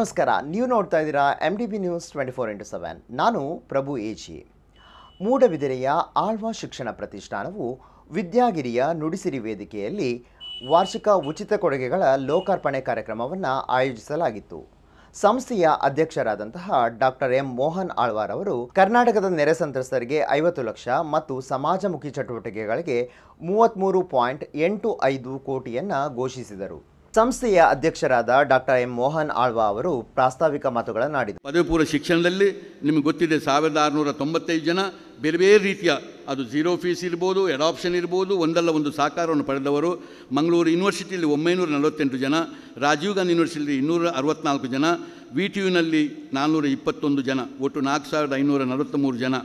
ನಮಸ್ಕಾರ ನೀವು ನೋಡ್ತಾ ಇದ್ದೀರಾ M D B news twenty four into seven ನಾನು ಪ್ರಭು ಏಜಿ ಮೂಡಬಿದಿರೆಯ ಆಳ್ವಾ ಶಿಕ್ಷಣ ಪ್ರತಿಷ್ಠಾನವು ವಿದ್ಯಾಗಿರಿಯ ನುಡಿಸಿರಿ ವೇದಿಕೆಯಲ್ಲಿ ವಾರ್ಷಿಕ ಉಚಿತ ಕೊಡುಗೆಗಳ ಲೋಕಾರ್ಪಣೆ ಕಾರ್ಯಕ್ರಮವನ್ನು ಆಯೋಜಿಸಲಾಗಿತ್ತು ಸಂಸ್ಥೆಯ ಅಧ್ಯಕ್ಷರಾದಂತಹ ಡಾಕ್ಟರ್ ಎಂ ಮೋಹನ್ ಆಳ್ವಾರ್ ಅವರು ಕರ್ನಾಟಕದ ನೆರೆ ಸಂತ್ರಸ್ತರಿಗೆ ಐವತ್ತು ಲಕ್ಷ ಮತ್ತು ಸಮಾಜಮುಖಿ ಚಟುವಟಿಕೆಗಳಿಗೆ ಮೂವತ್ತ್ಮೂರು ಪಾಯಿಂಟ್ ಎಂಟು ಐದು ಕೋಟಿಯನ್ನು ಘೋಷಿಸಿದರು ಸಂಸ್ಥೆಯ ಅಧ್ಯಕ್ಷರಾದ ಡಾಕ್ಟರ್ ಎಂ ಮೋಹನ್ ಆಳ್ವಾ ಅವರು ಪ್ರಾಸ್ತಾವಿಕ ಮಾತುಗಳನ್ನಾಡಿದರು ಪದವಿ ಪೂರ್ವ ಶಿಕ್ಷಣದಲ್ಲಿ ನಿಮಗೆ ಗೊತ್ತಿದೆ ಸಾವಿರದ ಆರುನೂರ ತೊಂಬತ್ತೈದು ಜನ ಬೇರೆ ಬೇರೆ ರೀತಿಯ ಅದು ಜೀರೋ ಫೀಸ್ ಇರ್ಬೋದು ಎಡಾಪ್ಷನ್ ಇರ್ಬೋದು ಒಂದಲ್ಲ ಒಂದು ಸಹಕಾರವನ್ನು ಪಡೆದವರು ಮಂಗಳೂರು ಯೂನಿವರ್ಸಿಟಿಯಲ್ಲಿ ಒಂಬೈನೂರ ನಲವತ್ತೆಂಟು ಜನ ರಾಜೀವ್ ಗಾಂಧಿ ಯೂನಿವರ್ಸಿಟಿಯಲ್ಲಿ ಇನ್ನೂರ ಅರವತ್ನಾಲ್ಕು ಜನ ವಿ ಟಿ ಯುನಲ್ಲಿ ನಾನ್ನೂರ ಇಪ್ಪತ್ತೊಂದು ಜನ ಒಟ್ಟು ನಾಲ್ಕು ಸಾವಿರದ ಐನೂರ ನಲವತ್ತ್ಮೂರು ಜನ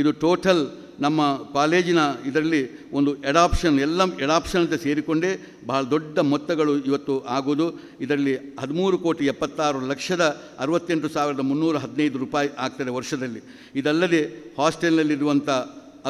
ಇದು ಟೋಟಲ್ ನಮ್ಮ ಕಾಲೇಜಿನ ಇದರಲ್ಲಿ ಒಂದು ಎಡಾಪ್ಷನ್ ಎಲ್ಲ ಎಡಾಪ್ಷನ್ ಅಂತ ಸೇರಿಕೊಂಡೇ ಬಹಳ ದೊಡ್ಡ ಮೊತ್ತಗಳು ಇವತ್ತು ಆಗೋದು ಇದರಲ್ಲಿ ಹದಿಮೂರು ಕೋಟಿ ಎಪ್ಪತ್ತಾರು ಲಕ್ಷದ ಅರವತ್ತೆಂಟು ಸಾವಿರದ ಮುನ್ನೂರ ಹದಿನೈದು ರೂಪಾಯಿ ಆಗ್ತದೆ ವರ್ಷದಲ್ಲಿ ಇದಲ್ಲದೆ ಹಾಸ್ಟೆಲ್ನಲ್ಲಿರುವಂಥ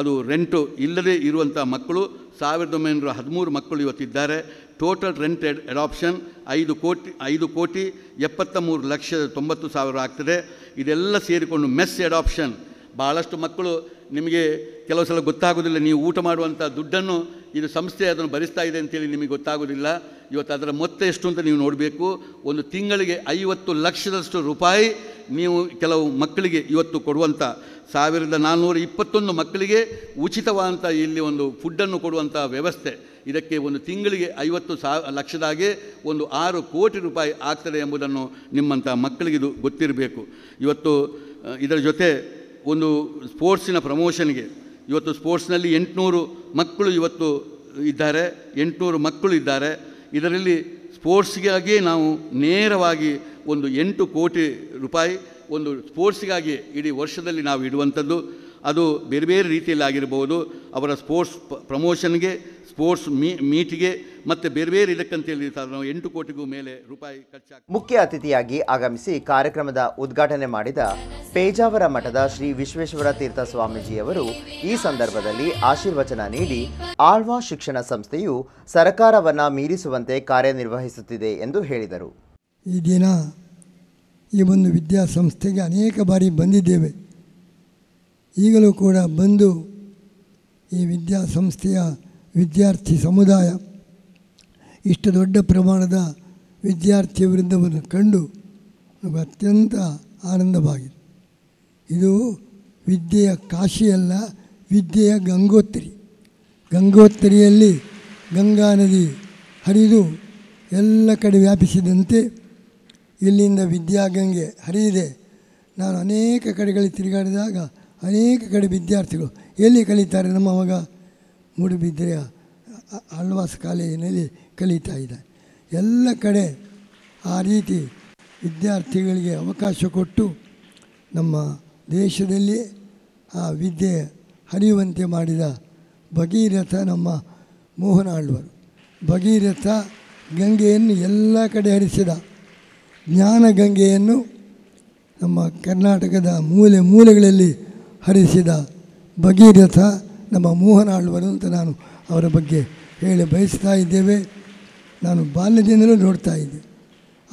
ಅದು ರೆಂಟು ಇಲ್ಲದೆ ಇರುವಂಥ ಮಕ್ಕಳು ಸಾವಿರದ ಒಂಬೈನೂರ ಹದಿಮೂರು ಮಕ್ಕಳು ಇವತ್ತಿದ್ದಾರೆ ಟೋಟಲ್ ರೆಂಟೆಡ್ ಎಡಾಪ್ಷನ್ ಐದು ಕೋಟಿ ಐದು ಕೋಟಿ ಎಪ್ಪತ್ತ ಮೂರು ಲಕ್ಷದ ತೊಂಬತ್ತು ಸಾವಿರ ಆಗ್ತದೆ ಇದೆಲ್ಲ ಸೇರಿಕೊಂಡು ಮೆಸ್ ಎಡಾಪ್ಷನ್ ಭಾಳಷ್ಟು ಮಕ್ಕಳು ನಿಮಗೆ ಕೆಲವು ಸಲ ಗೊತ್ತಾಗೋದಿಲ್ಲ ನೀವು ಊಟ ಮಾಡುವಂಥ ದುಡ್ಡನ್ನು ಇದು ಸಂಸ್ಥೆ ಅದನ್ನು ಭರಿಸ್ತಾ ಇದೆ ಅಂತೇಳಿ ನಿಮಗೆ ಗೊತ್ತಾಗೋದಿಲ್ಲ ಇವತ್ತು ಅದರ ಮೊತ್ತ ಎಷ್ಟು ಅಂತ ನೀವು ನೋಡಬೇಕು ಒಂದು ತಿಂಗಳಿಗೆ ಐವತ್ತು ಲಕ್ಷದಷ್ಟು ರೂಪಾಯಿ ನೀವು ಕೆಲವು ಮಕ್ಕಳಿಗೆ ಇವತ್ತು ಕೊಡುವಂಥ ಸಾವಿರದ ನಾನ್ನೂರ ಇಪ್ಪತ್ತೊಂದು ಮಕ್ಕಳಿಗೆ ಉಚಿತವಾದಂಥ ಇಲ್ಲಿ ಒಂದು ಫುಡ್ಡನ್ನು ಕೊಡುವಂಥ ವ್ಯವಸ್ಥೆ ಇದಕ್ಕೆ ಒಂದು ತಿಂಗಳಿಗೆ ಐವತ್ತು ಸಾ ಲಕ್ಷದಾಗೆ ಒಂದು ಆರು ಕೋಟಿ ರೂಪಾಯಿ ಆಗ್ತದೆ ಎಂಬುದನ್ನು ನಿಮ್ಮಂಥ ಮಕ್ಕಳಿಗಿದು ಗೊತ್ತಿರಬೇಕು ಇವತ್ತು ಇದರ ಜೊತೆ ಒಂದು ಸ್ಪೋರ್ಟ್ಸಿನ ಪ್ರಮೋಷನ್ಗೆ ಇವತ್ತು ಸ್ಪೋರ್ಟ್ಸ್ನಲ್ಲಿ ಎಂಟುನೂರು ಮಕ್ಕಳು ಇವತ್ತು ಇದ್ದಾರೆ ಎಂಟುನೂರು ಮಕ್ಕಳು ಇದ್ದಾರೆ ಇದರಲ್ಲಿ ಸ್ಪೋರ್ಟ್ಸ್ಗಾಗಿ ನಾವು ನೇರವಾಗಿ ಒಂದು ಎಂಟು ಕೋಟಿ ರೂಪಾಯಿ ಒಂದು ಸ್ಪೋರ್ಟ್ಸ್ಗಾಗಿ ಇಡೀ ವರ್ಷದಲ್ಲಿ ನಾವು ಇಡುವಂಥದ್ದು ಅದು ಬೇರೆ ಬೇರೆ ರೀತಿಯಲ್ಲಿ ಆಗಿರ್ಬೋದು ಅವರ ಸ್ಪೋರ್ಟ್ಸ್ ಪ್ರಮೋಷನ್ಗೆ ಸ್ಪೋರ್ಟ್ಸ್ ಮೀಟಿಗೆ ಮತ್ತು ಬೇರೆ ಬೇರೆ ಇದಕ್ಕಂತೇಳಿ ಸರ್ ಎಂಟು ಕೋಟಿಗೂ ಮೇಲೆ ರೂಪಾಯಿ ಖರ್ಚಾಗ ಮುಖ್ಯ ಅತಿಥಿಯಾಗಿ ಆಗಮಿಸಿ ಕಾರ್ಯಕ್ರಮದ ಉದ್ಘಾಟನೆ ಮಾಡಿದ ಪೇಜಾವರ ಮಠದ ಶ್ರೀ ವಿಶ್ವೇಶ್ವರ ತೀರ್ಥ ಸ್ವಾಮೀಜಿಯವರು ಈ ಸಂದರ್ಭದಲ್ಲಿ ಆಶೀರ್ವಚನ ನೀಡಿ ಆಳ್ವಾ ಶಿಕ್ಷಣ ಸಂಸ್ಥೆಯು ಸರ್ಕಾರವನ್ನು ಮೀರಿಸುವಂತೆ ಕಾರ್ಯನಿರ್ವಹಿಸುತ್ತಿದೆ ಎಂದು ಹೇಳಿದರು ಈ ದಿನ ಈ ಒಂದು ವಿದ್ಯಾಸಂಸ್ಥೆಗೆ ಅನೇಕ ಬಾರಿ ಬಂದಿದ್ದೇವೆ ಈಗಲೂ ಕೂಡ ಬಂದು ಈ ವಿದ್ಯಾಸಂಸ್ಥೆಯ ವಿದ್ಯಾರ್ಥಿ ಸಮುದಾಯ ಇಷ್ಟು ದೊಡ್ಡ ಪ್ರಮಾಣದ ವಿದ್ಯಾರ್ಥಿ ವೃಂದವನ್ನು ಕಂಡು ಅತ್ಯಂತ ಆನಂದವಾಗಿದೆ ಇದು ವಿದ್ಯೆಯ ಕಾಶಿಯಲ್ಲ ವಿದ್ಯೆಯ ಗಂಗೋತ್ರಿ ಗಂಗೋತ್ರಿಯಲ್ಲಿ ಗಂಗಾ ನದಿ ಹರಿದು ಎಲ್ಲ ಕಡೆ ವ್ಯಾಪಿಸಿದಂತೆ ಇಲ್ಲಿಂದ ವಿದ್ಯಾಗಂಗೆ ಹರಿಯಿದೆ ನಾನು ಅನೇಕ ಕಡೆಗಳಲ್ಲಿ ತಿರುಗಾಡಿದಾಗ ಅನೇಕ ಕಡೆ ವಿದ್ಯಾರ್ಥಿಗಳು ಎಲ್ಲಿ ಕಲಿತಾರೆ ನಮ್ಮ ಮಗ ಮೂಡುಬಿದಿರೆಯ ಆಳ್ವಾಸ್ ಕಾಲೇಜಿನಲ್ಲಿ ಕಲಿತಾ ಇದೆ ಎಲ್ಲ ಕಡೆ ಆ ರೀತಿ ವಿದ್ಯಾರ್ಥಿಗಳಿಗೆ ಅವಕಾಶ ಕೊಟ್ಟು ನಮ್ಮ ದೇಶದಲ್ಲಿ ಆ ವಿದ್ಯೆ ಹರಿಯುವಂತೆ ಮಾಡಿದ ಭಗೀರಥ ನಮ್ಮ ಮೋಹನ ಆಳ್ವರು ಭಗೀರಥ ಗಂಗೆಯನ್ನು ಎಲ್ಲ ಕಡೆ ಹರಿಸಿದ ಜ್ಞಾನ ಗಂಗೆಯನ್ನು ನಮ್ಮ ಕರ್ನಾಟಕದ ಮೂಲೆ ಮೂಲೆಗಳಲ್ಲಿ ಹರಿಸಿದ ಭಗೀರಥ ನಮ್ಮ ಮೋಹನ ಆಳ್ವರು ಅಂತ ನಾನು ಅವರ ಬಗ್ಗೆ ಹೇಳಿ ಬಯಸ್ತಾ ಇದ್ದೇವೆ ನಾನು ಬಾಲ್ಯದಿಂದಲೂ ನೋಡ್ತಾ ಇದ್ದೆ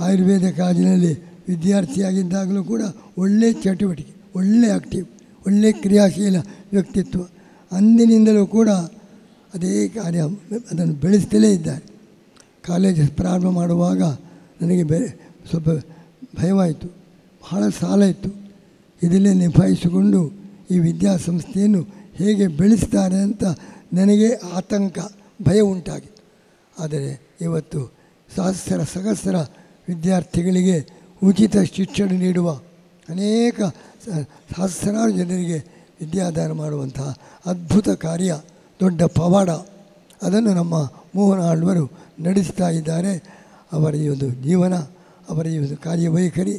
ಆಯುರ್ವೇದ ಕಾಲೇಜಿನಲ್ಲಿ ವಿದ್ಯಾರ್ಥಿಯಾಗಿದ್ದಾಗಲೂ ಕೂಡ ಒಳ್ಳೆಯ ಚಟುವಟಿಕೆ ಒಳ್ಳೆ ಆಕ್ಟಿವ್ ಒಳ್ಳೆಯ ಕ್ರಿಯಾಶೀಲ ವ್ಯಕ್ತಿತ್ವ ಅಂದಿನಿಂದಲೂ ಕೂಡ ಅದೇ ಕಾರ್ಯ ಅದನ್ನು ಬೆಳೆಸ್ತಲೇ ಇದ್ದಾರೆ ಕಾಲೇಜ್ ಪ್ರಾರಂಭ ಮಾಡುವಾಗ ನನಗೆ ಬೆ ಸ್ವಲ್ಪ ಭಯವಾಯಿತು ಬಹಳ ಸಾಲ ಇತ್ತು ಇದಲ್ಲೇ ನಿಭಾಯಿಸಿಕೊಂಡು ಈ ವಿದ್ಯಾಸಂಸ್ಥೆಯನ್ನು ಹೇಗೆ ಬೆಳೆಸ್ತಾರೆ ಅಂತ ನನಗೆ ಆತಂಕ ಭಯ ಉಂಟಾಗಿ ಆದರೆ ಇವತ್ತು ಸಹಸ್ರ ಸಹಸ್ರ ವಿದ್ಯಾರ್ಥಿಗಳಿಗೆ ಉಚಿತ ಶಿಕ್ಷಣ ನೀಡುವ ಅನೇಕ ಸಹಸ್ರಾರು ಜನರಿಗೆ ವಿದ್ಯಾದಾನ ಮಾಡುವಂತಹ ಅದ್ಭುತ ಕಾರ್ಯ ದೊಡ್ಡ ಪವಾಡ ಅದನ್ನು ನಮ್ಮ ಮೋಹನ ಆಳ್ವರು ನಡೆಸ್ತಾ ಇದ್ದಾರೆ ಅವರ ಈ ಒಂದು ಜೀವನ ಅವರ ಈ ಒಂದು ಕಾರ್ಯವೈಖರಿ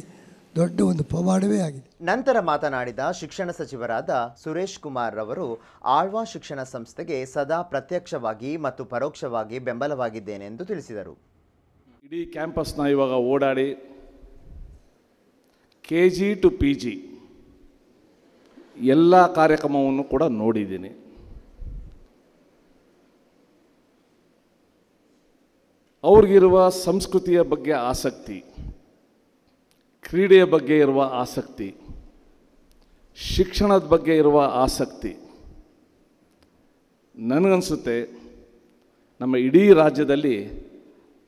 ದೊಡ್ಡ ಒಂದು ಪವಾಡವೇ ಆಗಿದೆ ನಂತರ ಮಾತನಾಡಿದ ಶಿಕ್ಷಣ ಸಚಿವರಾದ ಸುರೇಶ್ ಕುಮಾರ್ ರವರು ಆಳ್ವಾ ಶಿಕ್ಷಣ ಸಂಸ್ಥೆಗೆ ಸದಾ ಪ್ರತ್ಯಕ್ಷವಾಗಿ ಮತ್ತು ಪರೋಕ್ಷವಾಗಿ ಬೆಂಬಲವಾಗಿದ್ದೇನೆ ಎಂದು ತಿಳಿಸಿದರು ಇಡೀ ಕ್ಯಾಂಪಸ್ನ ಇವಾಗ ಓಡಾಡಿ K G to P G ಎಲ್ಲ ಕಾರ್ಯಕ್ರಮವನ್ನು ಕೂಡ ನೋಡಿದ್ದೀನಿ ಅವ್ರಿಗಿರುವ ಸಂಸ್ಕೃತಿಯ ಬಗ್ಗೆ ಆಸಕ್ತಿ ಕ್ರೀಡೆಯ ಬಗ್ಗೆ ಇರುವ ಆಸಕ್ತಿ ಶಿಕ್ಷಣದ ಬಗ್ಗೆ ಇರುವ ಆಸಕ್ತಿ ನನಗನ್ಸುತ್ತೆ ನಮ್ಮ ಇಡೀ ರಾಜ್ಯದಲ್ಲಿ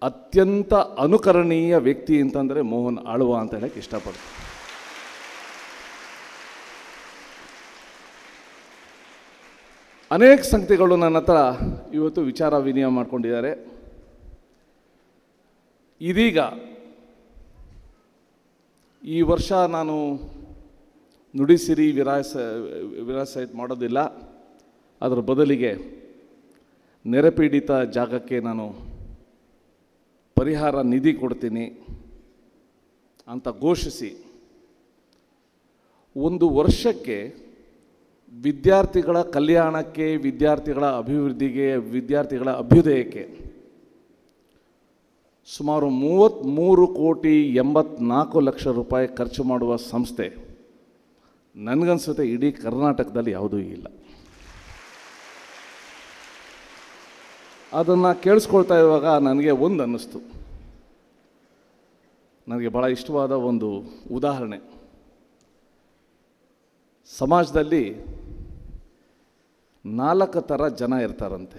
ಅತ್ಯಂತ ಅನುಕರಣೀಯ ವ್ಯಕ್ತಿ ಅಂತಂದರೆ ಮೋಹನ್ ಆಳುವ ಅಂತ ಹೇಳಕ್ಕೆ ಇಷ್ಟಪಡ್ತೀನಿ ಅನೇಕ ಸಂಗತಿಗಳು ನನ್ನ ಹತ್ರ ಇವತ್ತು ವಿಚಾರ ವಿನಿಮಯ ಮಾಡಿಕೊಂಡಿದ್ದಾರೆ ಇದೀಗ ಈ ವರ್ಷ ನಾನು ನುಡಿಸಿರಿ ವಿರಾಸ ವಿರಾಸ ಮಾಡೋದಿಲ್ಲ ಅದರ ಬದಲಿಗೆ ನೆರೆಪೀಡಿತ ಜಾಗಕ್ಕೆ ನಾನು ಪರಿಹಾರ ನಿಧಿ ಕೊಡ್ತೀನಿ ಅಂತ ಘೋಷಿಸಿ ಒಂದು ವರ್ಷಕ್ಕೆ ವಿದ್ಯಾರ್ಥಿಗಳ ಕಲ್ಯಾಣಕ್ಕೆ ವಿದ್ಯಾರ್ಥಿಗಳ ಅಭಿವೃದ್ಧಿಗೆ ವಿದ್ಯಾರ್ಥಿಗಳ ಅಭ್ಯುದಯಕ್ಕೆ ಸುಮಾರು ಮೂವತ್ತ್ಮೂರು ಕೋಟಿ ಎಂಬತ್ನಾಲ್ಕು ಲಕ್ಷ ರೂಪಾಯಿ ಖರ್ಚು ಮಾಡುವ ಸಂಸ್ಥೆ ನನಗನ್ಸುತ್ತೆ ಇಡೀ ಕರ್ನಾಟಕದಲ್ಲಿ ಯಾವುದೂ ಇಲ್ಲ ಅದನ್ನು ಕೇಳಿಸ್ಕೊಳ್ತಾ ಇರುವಾಗ ನನಗೆ ಒಂದು ಅನ್ನಿಸ್ತು ನನಗೆ ಭಾಳ ಇಷ್ಟವಾದ ಒಂದು ಉದಾಹರಣೆ ಸಮಾಜದಲ್ಲಿ ನಾಲ್ಕು ಥರ ಜನ ಇರ್ತಾರಂತೆ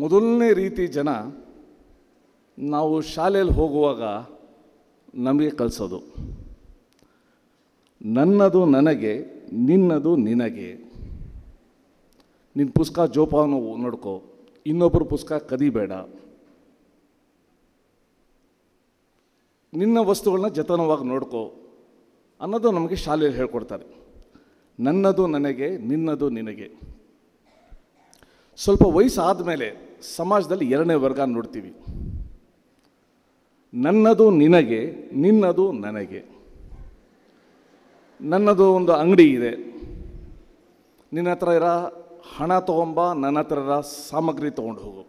ಮೊದಲನೇ ರೀತಿ ಜನ ನಾವು ಶಾಲೆಯಲ್ಲಿ ಹೋಗುವಾಗ ನಮಗೆ ಕಲಿಸೋದು ನನ್ನದು ನನಗೆ ನಿನ್ನದು ನಿನಗೆ ನಿನ್ನ ಪುಸ್ತಕ ಜೋಪಾನ ನೋಡ್ಕೋ ಇನ್ನೊಬ್ಬರು ಪುಸ್ತಕ ಕದಿಬೇಡ ನಿನ್ನ ವಸ್ತುಗಳನ್ನ ಜತನವಾಗಿ ನೋಡ್ಕೋ ಅನ್ನೋದು ನಮಗೆ ಶಾಲೆಯಲ್ಲಿ ಹೇಳ್ಕೊಡ್ತಾರೆ ನನ್ನದು ನನಗೆ ನಿನ್ನದು ನಿನಗೆ ಸ್ವಲ್ಪ ವಯಸ್ಸಾದ ಮೇಲೆ ಸಮಾಜದಲ್ಲಿ ಎರಡನೇ ವರ್ಗ ನೋಡ್ತೀವಿ ನನ್ನದು ನಿನಗೆ ನಿನ್ನದು ನನಗೆ ನನ್ನದು ಒಂದು ಅಂಗಡಿ ಇದೆ ನಿನ್ನ ಹತ್ರ ಇರೋ ಹಣ ತೊಗೊಂಬ ನನ್ನ ಹತ್ರ ಇರೋ ಸಾಮಗ್ರಿ ತೊಗೊಂಡು ಹೋಗು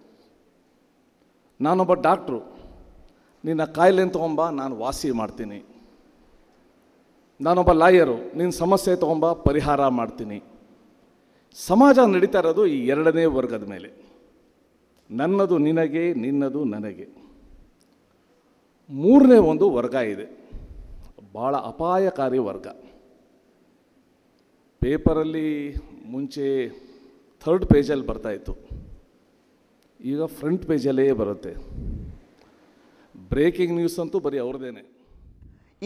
ನಾನೊಬ್ಬ ಡಾಕ್ಟ್ರು ನಿನ್ನ ಕಾಯಿಲೆನ ತೊಗೊಂಬ ನಾನು ವಾಸಿ ಮಾಡ್ತೀನಿ ನಾನೊಬ್ಬ ಲಾಯರು ನಿನ್ನ ಸಮಸ್ಯೆ ತೊಗೊಂಬ ಪರಿಹಾರ ಮಾಡ್ತೀನಿ ಸಮಾಜ ನಡೀತಾ ಇರೋದು ಈ ಎರಡನೇ ವರ್ಗದ ಮೇಲೆ ನನ್ನದು ನಿನಗೆ ನಿನ್ನದು ನನಗೆ ಮೂರನೇ ಒಂದು ವರ್ಗ ಇದೆ ಭಾಳ ಅಪಾಯಕಾರಿ ವರ್ಗ ಪೇಪರಲ್ಲಿ ಮುಂಚೆ ಥರ್ಡ್ ಪೇಜಲ್ಲಿ ಬರ್ತಾಯಿತ್ತು ಈಗ ಫ್ರಂಟ್ ಪೇಜಲ್ಲೇ ಬರುತ್ತೆ ಬ್ರೇಕಿಂಗ್ ನ್ಯೂಸ್ ಅಂತೂ ಬರೀ ಅವ್ರದ್ದೇನೆ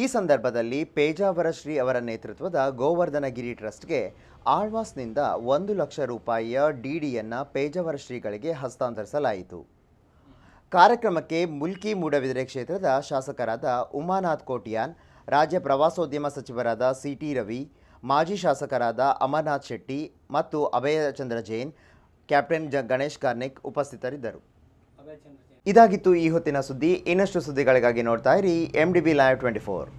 ಈ ಸಂದರ್ಭದಲ್ಲಿ ಪೇಜಾವರ ಶ್ರೀ ಅವರ ನೇತೃತ್ವದ ಗೋವರ್ಧನಗಿರಿ ಟ್ರಸ್ಟ್ಗೆ ಆಳ್ವಾಸ್ನಿಂದ ಒಂದು ಲಕ್ಷ ರೂಪಾಯಿಯ ಡಿಡಿಯನ್ನು ಪೇಜಾವರ ಶ್ರೀಗಳಿಗೆ ಹಸ್ತಾಂತರಿಸಲಾಯಿತು ಕಾರ್ಯಕ್ರಮಕ್ಕೆ ಮುಲ್ಕಿ ಮೂಡಬಿದರೆ ಕ್ಷೇತ್ರದ ಶಾಸಕರಾದ ಉಮಾನಾಥ್ ಕೋಟಿಯಾನ್ ರಾಜ್ಯ ಪ್ರವಾಸೋದ್ಯಮ ಸಚಿವರಾದ ಸಿ ಟಿ ರವಿ ಮಾಜಿ ಶಾಸಕರಾದ ಅಮರ್ನಾಥ್ ಶೆಟ್ಟಿ ಮತ್ತು ಅಭಯಚಂದ್ರ ಜೈನ್ ಕ್ಯಾಪ್ಟನ್ ಜ ಗಣೇಶ್ ಕಾರ್ನಿಕ್ ಉಪಸ್ಥಿತರಿದ್ದರು ಇದಾಗಿತ್ತು ಈ ಹೊತ್ತಿನ ಸುದ್ದಿ ಇನ್ನಷ್ಟು ಸುದ್ದಿಗಳಿಗಾಗಿ ನೋಡ್ತಾ ಇರಿ M D B live twenty four